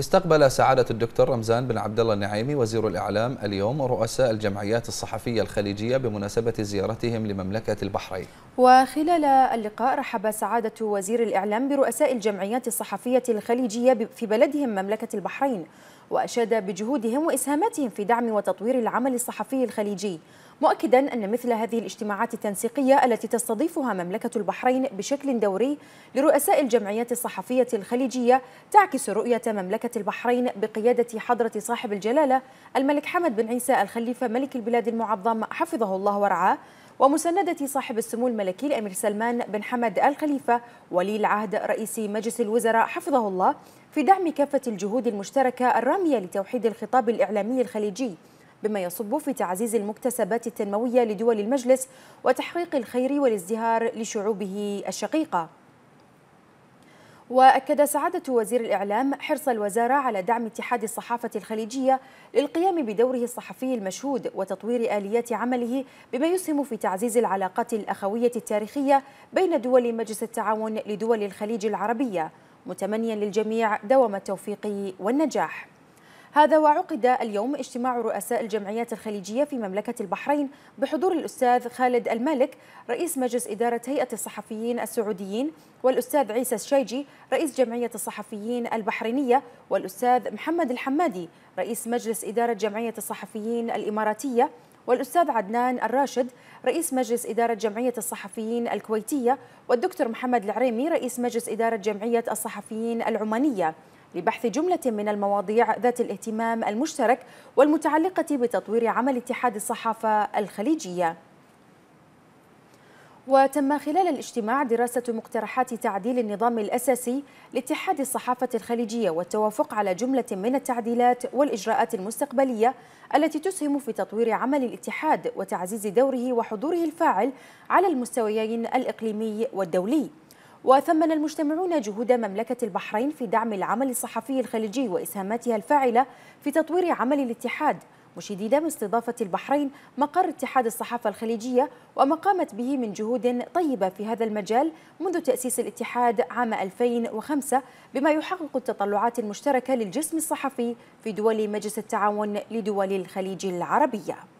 استقبل سعادة الدكتور رمزان بن عبد الله النعيمي وزير الإعلام اليوم رؤساء الجمعيات الصحفية الخليجية بمناسبة زيارتهم لمملكة البحرين وخلال اللقاء رحب سعادة وزير الإعلام برؤساء الجمعيات الصحفية الخليجية في بلدهم مملكة البحرين وأشاد بجهودهم وإسهاماتهم في دعم وتطوير العمل الصحفي الخليجي مؤكدا أن مثل هذه الاجتماعات التنسيقية التي تستضيفها مملكة البحرين بشكل دوري لرؤساء الجمعيات الصحفية الخليجية تعكس رؤية مملكة البحرين بقيادة حضرة صاحب الجلالة الملك حمد بن عيسى الخليفة ملك البلاد المعظم حفظه الله ورعاه ومساندة صاحب السمو الملكي الأمير سلمان بن حمد الخليفة ولي العهد رئيس مجلس الوزراء حفظه الله في دعم كافة الجهود المشتركة الرامية لتوحيد الخطاب الإعلامي الخليجي بما يصب في تعزيز المكتسبات التنموية لدول المجلس وتحقيق الخير والازدهار لشعوبه الشقيقة وأكد سعادة وزير الإعلام حرص الوزارة على دعم اتحاد الصحافة الخليجية للقيام بدوره الصحفي المشهود وتطوير آليات عمله بما يسهم في تعزيز العلاقات الأخوية التاريخية بين دول مجلس التعاون لدول الخليج العربية متمنيا للجميع دوام التوفيق والنجاح هذا وعقد اليوم اجتماع رؤساء الجمعيات الخليجية في مملكة البحرين بحضور الأستاذ خالد المالك رئيس مجلس إدارة هيئة الصحفيين السعوديين والأستاذ عيسى الشيجي رئيس جمعية الصحفيين البحرينية والأستاذ محمد الحمادي رئيس مجلس إدارة جمعية الصحفيين الإماراتية والأستاذ عدنان الراشد رئيس مجلس إدارة جمعية الصحفيين الكويتية والدكتور محمد العريمي رئيس مجلس إدارة جمعية الصحفيين العمانية لبحث جملة من المواضيع ذات الاهتمام المشترك والمتعلقة بتطوير عمل اتحاد الصحافة الخليجية وتم خلال الاجتماع دراسة مقترحات تعديل النظام الأساسي لاتحاد الصحافة الخليجية والتوافق على جملة من التعديلات والإجراءات المستقبلية التي تسهم في تطوير عمل الاتحاد وتعزيز دوره وحضوره الفاعل على المستويين الإقليمي والدولي وثمن المجتمعون جهود مملكة البحرين في دعم العمل الصحفي الخليجي وإسهاماتها الفاعلة في تطوير عمل الاتحاد مشيدين باستضافة البحرين مقر اتحاد الصحافة الخليجية وما قامت به من جهود طيبة في هذا المجال منذ تأسيس الاتحاد عام 2005 بما يحقق التطلعات المشتركة للجسم الصحفي في دول مجلس التعاون لدول الخليج العربية